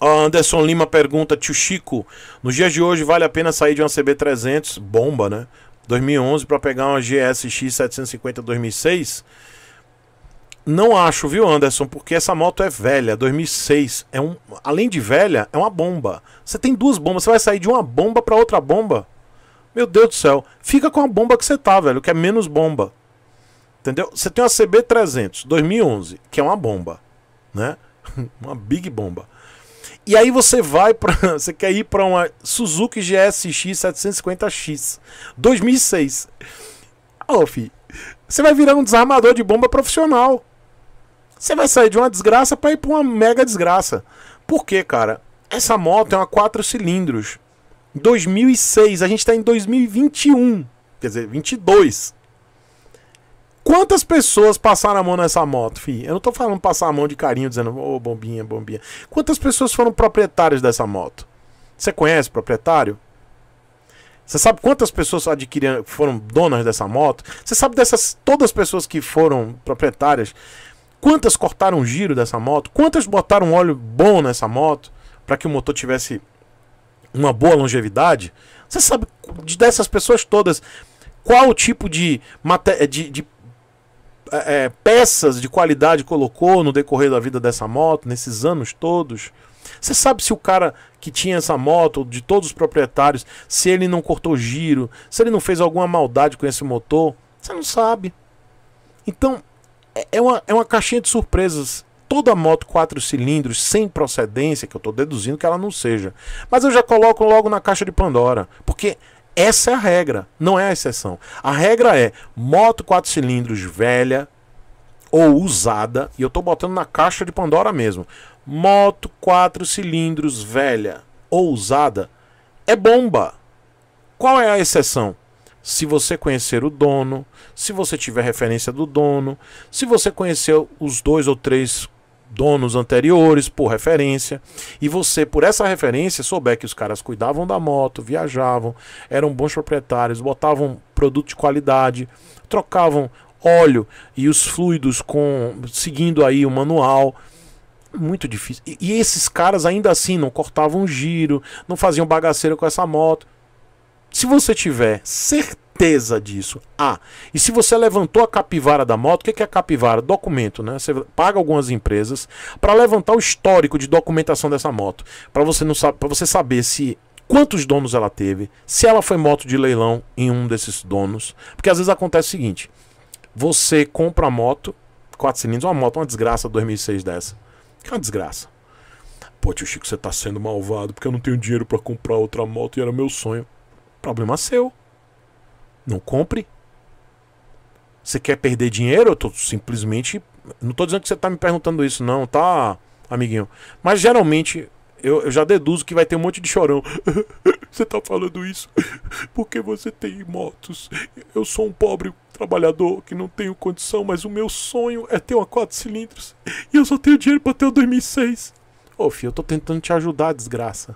Anderson Lima pergunta, tio Chico, nos dias de hoje vale a pena sair de uma CB300, bomba, né? 2011 para pegar uma GSX 750 2006? Não acho, viu, Anderson? Porque essa moto é velha, 2006. É um, além de velha, é uma bomba. Você tem duas bombas, você vai sair de uma bomba para outra bomba? Meu Deus do céu. Fica com a bomba que você tá, velho, que é menos bomba. Entendeu? Você tem uma CB300 2011, que é uma bomba, né? uma big bomba. E aí você vai para, você quer ir para uma Suzuki GSX 750X 2006. Ô, oh, filho, você vai virar um desarmador de bomba profissional. Você vai sair de uma desgraça para ir para uma mega desgraça. Por quê, cara? Essa moto é uma 4 cilindros. 2006, a gente está em 2021, quer dizer, 22. Quantas pessoas passaram a mão nessa moto, fi? Eu não tô falando passar a mão de carinho dizendo, ô oh, bombinha, bombinha. Quantas pessoas foram proprietárias dessa moto? Você conhece o proprietário? Você sabe quantas pessoas adquiriram, foram donas dessa moto? Você sabe dessas todas as pessoas que foram proprietárias? Quantas cortaram o giro dessa moto? Quantas botaram óleo bom nessa moto para que o motor tivesse uma boa longevidade? Você sabe dessas pessoas todas qual o tipo de, de, de é, peças de qualidade colocou no decorrer da vida dessa moto, nesses anos todos? Você sabe se o cara que tinha essa moto, de todos os proprietários, se ele não cortou giro, se ele não fez alguma maldade com esse motor? Você não sabe. Então, é, é uma, é uma caixinha de surpresas. Toda moto quatro cilindros sem procedência, que eu estou deduzindo que ela não seja. Mas eu já coloco logo na caixa de Pandora. Porque essa é a regra, não é a exceção. A regra é moto quatro cilindros velha ou usada, e eu estou botando na caixa de Pandora mesmo. Moto quatro cilindros velha ou usada é bomba. Qual é a exceção? se você conhecer o dono, se você tiver referência do dono, se você conhecer os dois ou três donos anteriores, por referência, e você, por essa referência, souber que os caras cuidavam da moto, viajavam, eram bons proprietários, botavam produto de qualidade, trocavam óleo e os fluidos com seguindo aí o manual. Muito difícil. E, e esses caras ainda assim não cortavam giro, não faziam bagaceira com essa moto. Se você tiver certeza certeza disso. Ah, e se você levantou a capivara da moto, o que é, é a capivara? Documento, né? Você paga algumas empresas para levantar o histórico de documentação dessa moto, para você não para você saber se quantos donos ela teve, se ela foi moto de leilão em um desses donos, porque às vezes acontece o seguinte: você compra a moto, quatro cilindros, uma moto, uma desgraça 2006 dessa, que é uma desgraça. Pô, tio Chico, você tá sendo malvado porque eu não tenho dinheiro para comprar outra moto e era meu sonho. Problema seu. Não compre. Você quer perder dinheiro? Eu tô simplesmente. Não tô dizendo que você tá me perguntando isso, não, tá, amiguinho? Mas geralmente eu, eu já deduzo que vai ter um monte de chorão. você tá falando isso porque você tem motos. Eu sou um pobre trabalhador que não tenho condição, mas o meu sonho é ter uma 4 cilindros. E eu só tenho dinheiro pra ter o 2006. Ô, oh, filho, eu tô tentando te ajudar, desgraça.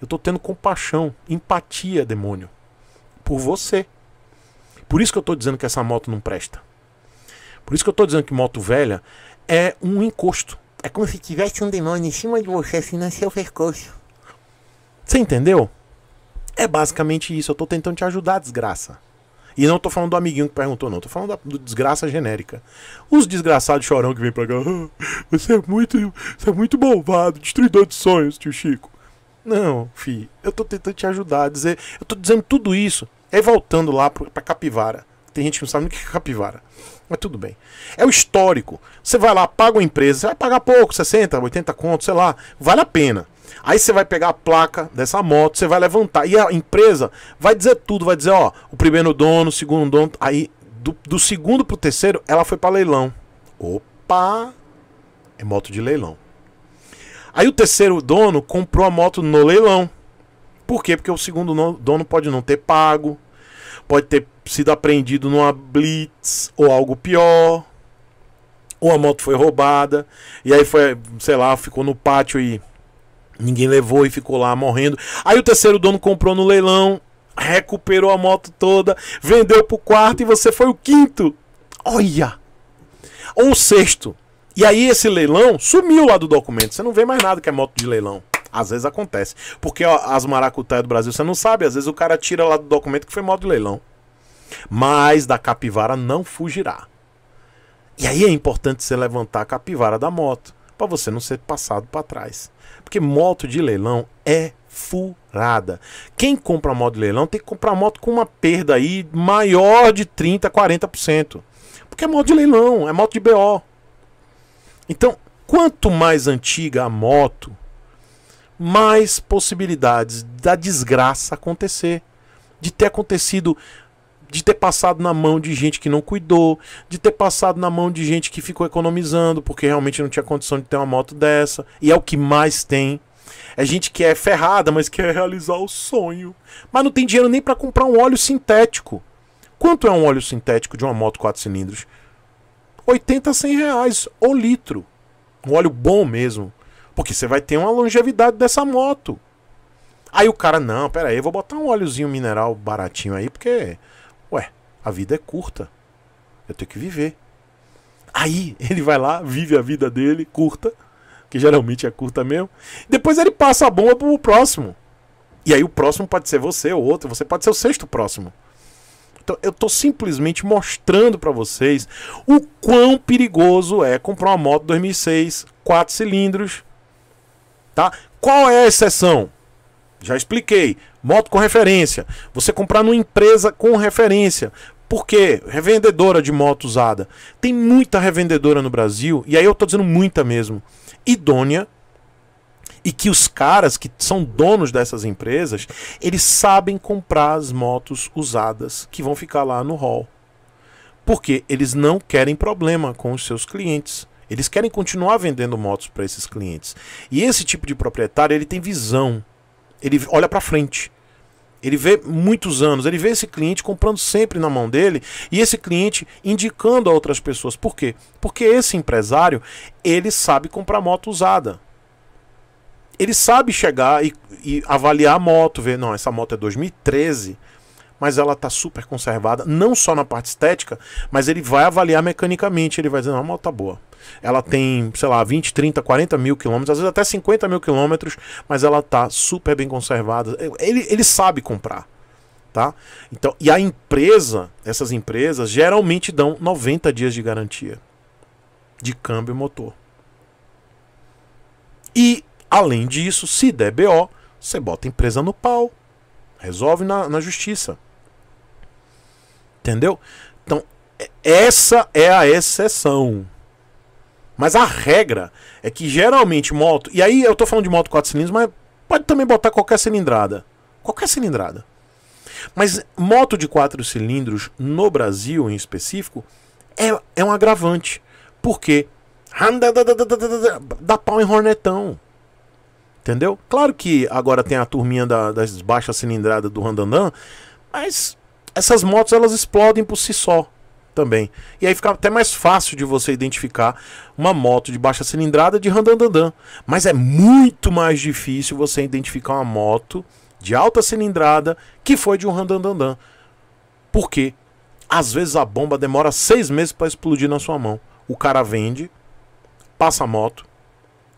Eu tô tendo compaixão, empatia, demônio por você. Por isso que eu estou dizendo que essa moto não presta. Por isso que eu estou dizendo que moto velha é um encosto. É como se tivesse um demônio em cima de você, assim, no seu pescoço. Você entendeu? É basicamente isso. Eu estou tentando te ajudar, desgraça. E não estou falando do amiguinho que perguntou, não. estou falando da do desgraça genérica. Os desgraçados chorão que vem pra cá. Ah, você é muito. Você é muito malvado, destruidor de sonhos, tio Chico. Não, fi, eu tô tentando te ajudar, dizer, eu tô dizendo tudo isso. É voltando lá para capivara. Tem gente que não sabe nem o que é capivara. Mas tudo bem. É o histórico. Você vai lá, paga uma empresa, você vai pagar pouco, 60, 80 conto, sei lá. Vale a pena. Aí você vai pegar a placa dessa moto, você vai levantar. E a empresa vai dizer tudo, vai dizer, ó, o primeiro dono, o segundo dono. Aí, do, do segundo pro terceiro, ela foi para leilão. Opa! É moto de leilão. Aí o terceiro dono comprou a moto no leilão. Por quê? Porque o segundo dono pode não ter pago, pode ter sido apreendido numa blitz ou algo pior, ou a moto foi roubada, e aí foi, sei lá, ficou no pátio e ninguém levou e ficou lá morrendo. Aí o terceiro dono comprou no leilão, recuperou a moto toda, vendeu pro quarto e você foi o quinto. Olha! Ou o sexto. E aí esse leilão sumiu lá do documento. Você não vê mais nada que é moto de leilão. Às vezes acontece. Porque ó, as maracutaias do Brasil, você não sabe. Às vezes o cara tira lá do documento que foi moto de leilão. Mas da capivara não fugirá. E aí é importante você levantar a capivara da moto. Para você não ser passado para trás. Porque moto de leilão é furada. Quem compra moto de leilão tem que comprar moto com uma perda aí maior de 30%, 40%. Porque é moto de leilão, é moto de BO. Então, quanto mais antiga a moto, mais possibilidades da desgraça acontecer, de ter acontecido, de ter passado na mão de gente que não cuidou, de ter passado na mão de gente que ficou economizando porque realmente não tinha condição de ter uma moto dessa, e é o que mais tem. É gente que é ferrada, mas quer realizar o sonho, mas não tem dinheiro nem para comprar um óleo sintético. Quanto é um óleo sintético de uma moto 4 cilindros? 80, 100 reais o litro. Um óleo bom mesmo. Porque você vai ter uma longevidade dessa moto. Aí o cara, não, pera aí, eu vou botar um óleozinho mineral baratinho aí, porque, ué, a vida é curta. Eu tenho que viver. Aí ele vai lá, vive a vida dele, curta, que geralmente é curta mesmo. Depois ele passa a bomba pro próximo. E aí o próximo pode ser você ou outro, você pode ser o sexto próximo. Então eu tô simplesmente mostrando para vocês o quão perigoso é comprar uma moto 2006, quatro cilindros, tá? Qual é a exceção? Já expliquei. Moto com referência. Você comprar numa empresa com referência. Porque revendedora de moto usada. Tem muita revendedora no Brasil, e aí eu tô dizendo muita mesmo. Idônea e que os caras que são donos dessas empresas, eles sabem comprar as motos usadas que vão ficar lá no hall. Porque eles não querem problema com os seus clientes. Eles querem continuar vendendo motos para esses clientes. E esse tipo de proprietário, ele tem visão. Ele olha para frente. Ele vê muitos anos, ele vê esse cliente comprando sempre na mão dele e esse cliente indicando a outras pessoas. Por quê? Porque esse empresário, ele sabe comprar moto usada ele sabe chegar e, e, avaliar a moto, ver, não, essa moto é 2013, mas ela tá super conservada, não só na parte estética, mas ele vai avaliar mecanicamente, ele vai dizer, não, a moto tá boa. Ela tem, sei lá, 20, 30, 40 mil quilômetros, às vezes até 50 mil quilômetros, mas ela tá super bem conservada. Ele, ele sabe comprar. Tá? Então, e a empresa, essas empresas geralmente dão 90 dias de garantia de câmbio e motor. E Além disso, se der BO, você bota a empresa no pau. Resolve na, na justiça. Entendeu? Então, essa é a exceção. Mas a regra é que geralmente moto. E aí eu tô falando de moto 4 cilindros, mas pode também botar qualquer cilindrada. Qualquer cilindrada. Mas moto de 4 cilindros no Brasil em específico é, é um agravante. Por quê? Dá pau em hornetão. Entendeu? Claro que agora tem a turminha da, das baixas cilindradas do Randandan, mas essas motos elas explodem por si só também. E aí fica até mais fácil de você identificar uma moto de baixa cilindrada de Randandan. Mas é muito mais difícil você identificar uma moto de alta cilindrada que foi de um Randandan. Por quê? Às vezes a bomba demora seis meses para explodir na sua mão. O cara vende, passa a moto,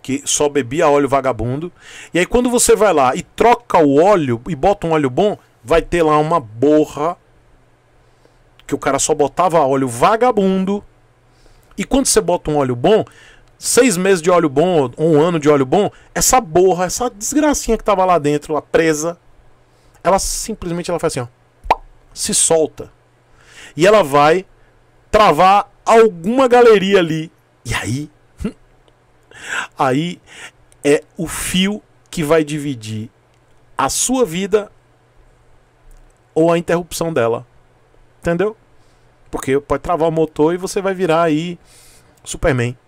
que só bebia óleo vagabundo. E aí quando você vai lá e troca o óleo e bota um óleo bom, vai ter lá uma borra que o cara só botava óleo vagabundo. E quando você bota um óleo bom, seis meses de óleo bom, um ano de óleo bom, essa borra, essa desgracinha que tava lá dentro, lá presa, ela simplesmente ela faz assim, ó, se solta. E ela vai travar alguma galeria ali. E aí Aí é o fio que vai dividir a sua vida ou a interrupção dela. Entendeu? Porque pode travar o motor e você vai virar aí Superman.